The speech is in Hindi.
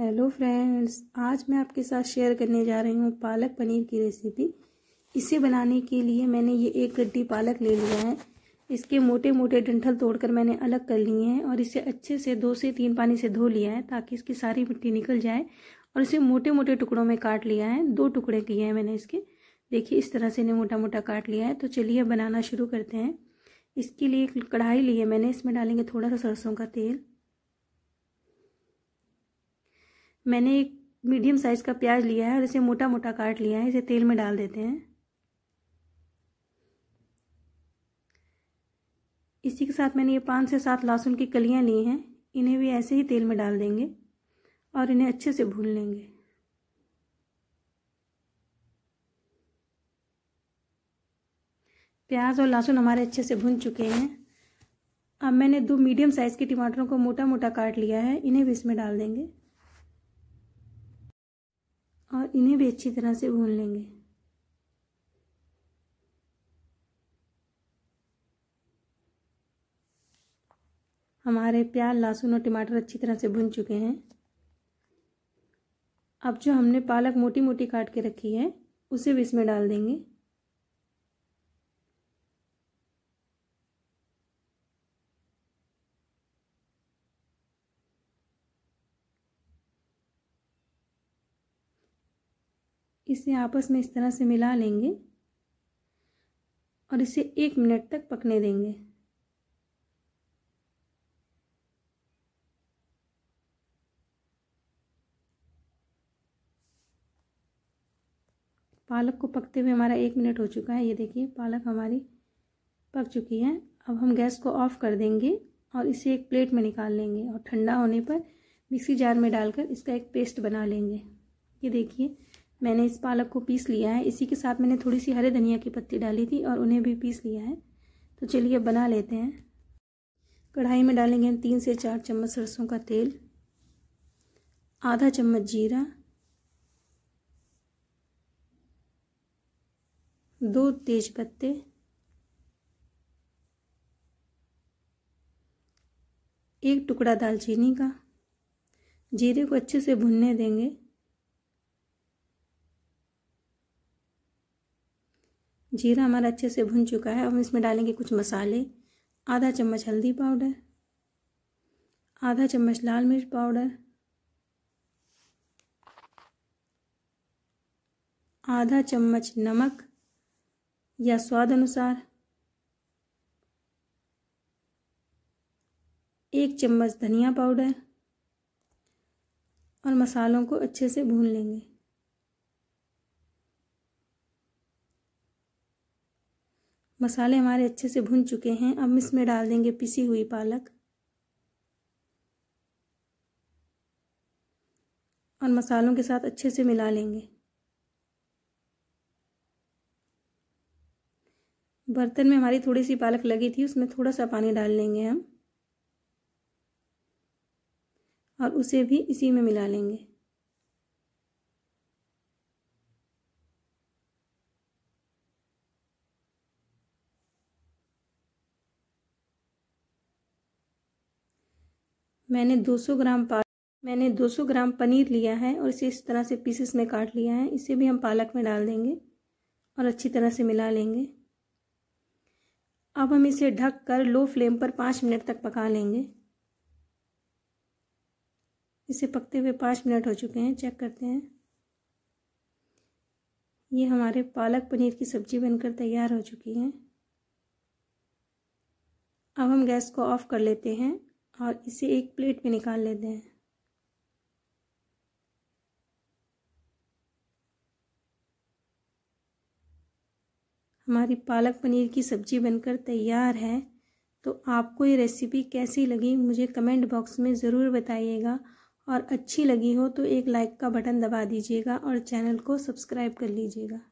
हेलो फ्रेंड्स आज मैं आपके साथ शेयर करने जा रही हूँ पालक पनीर की रेसिपी इसे बनाने के लिए मैंने ये एक गड्ढी पालक ले लिया है इसके मोटे मोटे डंठल तोड़कर मैंने अलग कर लिए हैं और इसे अच्छे से दो से तीन पानी से धो लिया है ताकि इसकी सारी मिट्टी निकल जाए और इसे मोटे मोटे टुकड़ों में काट लिया है दो टुकड़े किए हैं मैंने इसके देखिए इस तरह से इन्हें मोटा मोटा काट लिया है तो चलिए बनाना शुरू करते हैं इसके लिए एक कढ़ाई ली है मैंने इसमें डालेंगे थोड़ा सा सरसों का तेल मैंने एक मीडियम साइज़ का प्याज लिया है और इसे मोटा मोटा काट लिया है इसे तेल में डाल देते हैं इसी के साथ मैंने ये पाँच से सात लहसुन की कलियाँ ली हैं इन्हें भी ऐसे ही तेल में डाल देंगे और इन्हें अच्छे से भून लेंगे प्याज और लहसुन हमारे अच्छे से भून चुके हैं अब मैंने दो मीडियम साइज़ के टमाटरों को मोटा मोटा काट लिया है इन्हें भी इसमें डाल देंगे और इन्हें भी अच्छी तरह से भून लेंगे हमारे प्याज लहसुन और टमाटर अच्छी तरह से भुन चुके हैं अब जो हमने पालक मोटी मोटी काट के रखी है उसे भी इसमें डाल देंगे इसे आपस में इस तरह से मिला लेंगे और इसे एक मिनट तक पकने देंगे पालक को पकते हुए हमारा एक मिनट हो चुका है ये देखिए पालक हमारी पक चुकी है अब हम गैस को ऑफ़ कर देंगे और इसे एक प्लेट में निकाल लेंगे और ठंडा होने पर मिक्सी जार में डालकर इसका एक पेस्ट बना लेंगे ये देखिए मैंने इस पालक को पीस लिया है इसी के साथ मैंने थोड़ी सी हरे धनिया की पत्ती डाली थी और उन्हें भी पीस लिया है तो चलिए बना लेते हैं कढ़ाई में डालेंगे तीन से चार चम्मच सरसों का तेल आधा चम्मच जीरा दो तेज पत्ते एक टुकड़ा दालचीनी का जीरे को अच्छे से भुनने देंगे जीरा हमारा अच्छे से भुन चुका है अब हम इसमें डालेंगे कुछ मसाले आधा चम्मच हल्दी पाउडर आधा चम्मच लाल मिर्च पाउडर आधा चम्मच नमक या स्वाद अनुसार एक चम्मच धनिया पाउडर और मसालों को अच्छे से भून लेंगे मसाले हमारे अच्छे से भुन चुके हैं अब इसमें डाल देंगे पिसी हुई पालक और मसालों के साथ अच्छे से मिला लेंगे बर्तन में हमारी थोड़ी सी पालक लगी थी उसमें थोड़ा सा पानी डाल लेंगे हम और उसे भी इसी में मिला लेंगे मैंने 200 ग्राम पा मैंने 200 ग्राम पनीर लिया है और इसे इस तरह से पीसेस में काट लिया है इसे भी हम पालक में डाल देंगे और अच्छी तरह से मिला लेंगे अब हम इसे ढक कर लो फ्लेम पर पाँच मिनट तक पका लेंगे इसे पकते हुए पाँच मिनट हो चुके हैं चेक करते हैं ये हमारे पालक पनीर की सब्ज़ी बनकर तैयार हो चुकी है अब हम गैस को ऑफ़ कर लेते हैं और इसे एक प्लेट में निकाल लेते हैं हमारी पालक पनीर की सब्जी बनकर तैयार है तो आपको ये रेसिपी कैसी लगी मुझे कमेंट बॉक्स में ज़रूर बताइएगा और अच्छी लगी हो तो एक लाइक का बटन दबा दीजिएगा और चैनल को सब्सक्राइब कर लीजिएगा